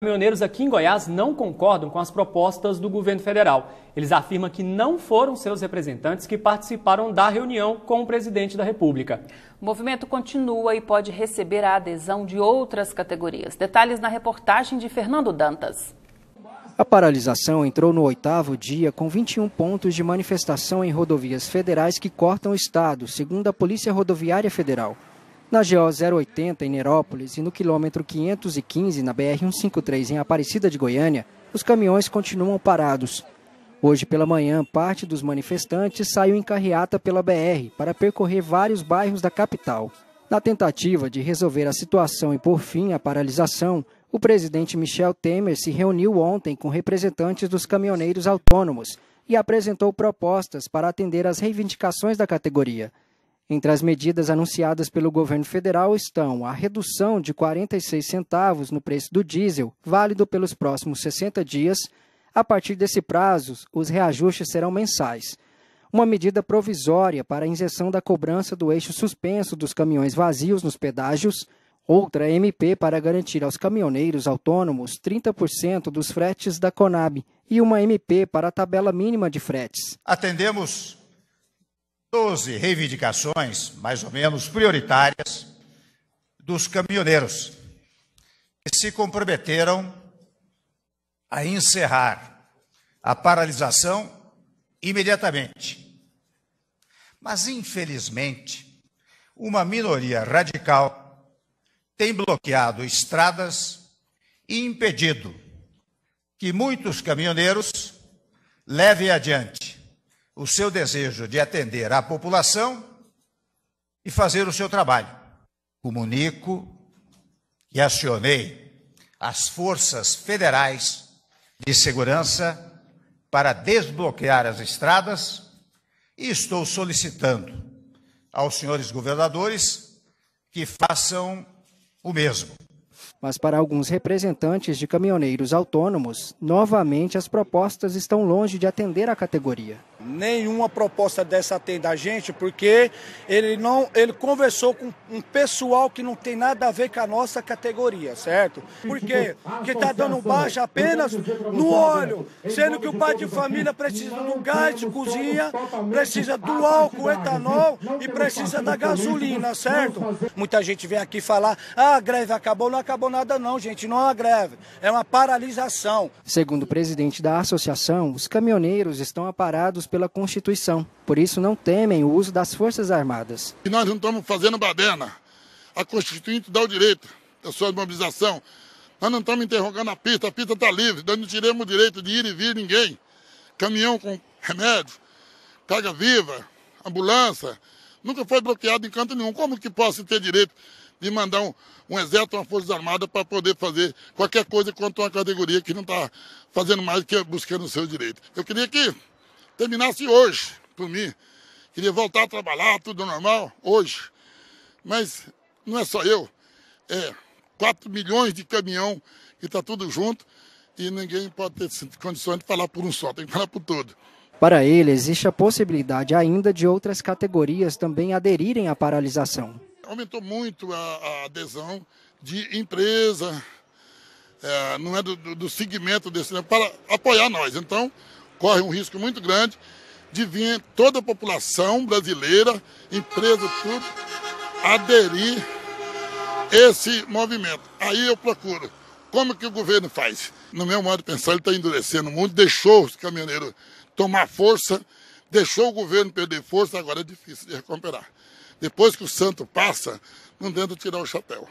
Caminhoneiros aqui em Goiás não concordam com as propostas do governo federal. Eles afirmam que não foram seus representantes que participaram da reunião com o presidente da República. O movimento continua e pode receber a adesão de outras categorias. Detalhes na reportagem de Fernando Dantas. A paralisação entrou no oitavo dia com 21 pontos de manifestação em rodovias federais que cortam o estado, segundo a Polícia Rodoviária Federal. Na GO 080 em Nerópolis e no quilômetro 515 na BR 153 em Aparecida de Goiânia, os caminhões continuam parados. Hoje pela manhã, parte dos manifestantes saiu em carreata pela BR para percorrer vários bairros da capital. Na tentativa de resolver a situação e por fim a paralisação, o presidente Michel Temer se reuniu ontem com representantes dos caminhoneiros autônomos e apresentou propostas para atender às reivindicações da categoria. Entre as medidas anunciadas pelo governo federal estão a redução de 46 centavos no preço do diesel, válido pelos próximos 60 dias. A partir desse prazo, os reajustes serão mensais. Uma medida provisória para a isenção da cobrança do eixo suspenso dos caminhões vazios nos pedágios. Outra MP para garantir aos caminhoneiros autônomos 30% dos fretes da Conab. E uma MP para a tabela mínima de fretes. Atendemos 12 reivindicações, mais ou menos prioritárias, dos caminhoneiros, que se comprometeram a encerrar a paralisação imediatamente. Mas, infelizmente, uma minoria radical tem bloqueado estradas e impedido que muitos caminhoneiros levem adiante o seu desejo de atender à população e fazer o seu trabalho. Comunico e acionei as forças federais de segurança para desbloquear as estradas e estou solicitando aos senhores governadores que façam o mesmo. Mas para alguns representantes de caminhoneiros autônomos, novamente as propostas estão longe de atender à categoria. Nenhuma proposta dessa tem a gente, porque ele não, ele conversou com um pessoal que não tem nada a ver com a nossa categoria, certo? Porque que está dando baixa apenas no óleo, sendo que o pai de família precisa do gás de cozinha, precisa do álcool, etanol e precisa da gasolina, certo? Muita gente vem aqui falar: "Ah, a greve acabou, não acabou nada não, gente, não é uma greve, é uma paralisação". Segundo o presidente da associação, os caminhoneiros estão aparados pela Constituição. Por isso, não temem o uso das Forças Armadas. E nós não estamos fazendo baderna. A Constituinte dá o direito da sua mobilização. Nós não estamos interrogando a pista, a pista está livre. Nós não tiremos o direito de ir e vir ninguém. Caminhão com remédio, carga viva, ambulância, nunca foi bloqueado em canto nenhum. Como que posso ter direito de mandar um, um exército, uma força armada para poder fazer qualquer coisa contra uma categoria que não está fazendo mais que buscando o seu direito? Eu queria que terminasse hoje, por mim. Queria voltar a trabalhar, tudo normal, hoje. Mas não é só eu, é 4 milhões de caminhão que está tudo junto e ninguém pode ter condições de falar por um só, tem que falar por todo. Para ele, existe a possibilidade ainda de outras categorias também aderirem à paralisação. Aumentou muito a, a adesão de empresa, é, não é do, do, segmento desse, né, para apoiar nós. Então, corre um risco muito grande de vir toda a população brasileira, empresa, tudo, aderir esse movimento. Aí eu procuro. Como que o governo faz? No meu modo de pensar, ele está endurecendo muito, deixou os caminhoneiros tomar força, deixou o governo perder força, agora é difícil de recuperar. Depois que o santo passa, não tenta tirar o chapéu.